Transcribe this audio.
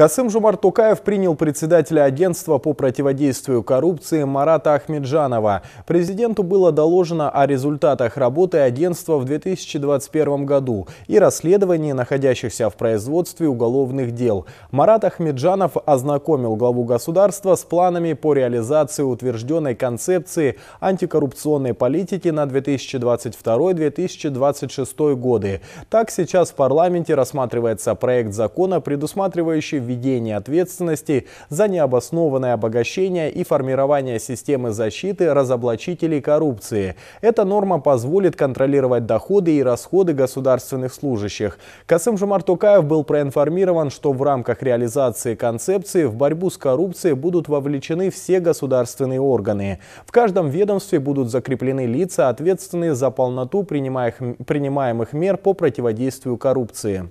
Касым Жумар Тукаев принял председателя агентства по противодействию коррупции Марата Ахмеджанова. Президенту было доложено о результатах работы агентства в 2021 году и расследовании находящихся в производстве уголовных дел. Марат Ахмеджанов ознакомил главу государства с планами по реализации утвержденной концепции антикоррупционной политики на 2022-2026 годы. Так сейчас в парламенте рассматривается проект закона, предусматривающий предведения ответственности за необоснованное обогащение и формирование системы защиты разоблачителей коррупции. Эта норма позволит контролировать доходы и расходы государственных служащих. Касым Жумар был проинформирован, что в рамках реализации концепции в борьбу с коррупцией будут вовлечены все государственные органы. В каждом ведомстве будут закреплены лица, ответственные за полноту принимаемых мер по противодействию коррупции.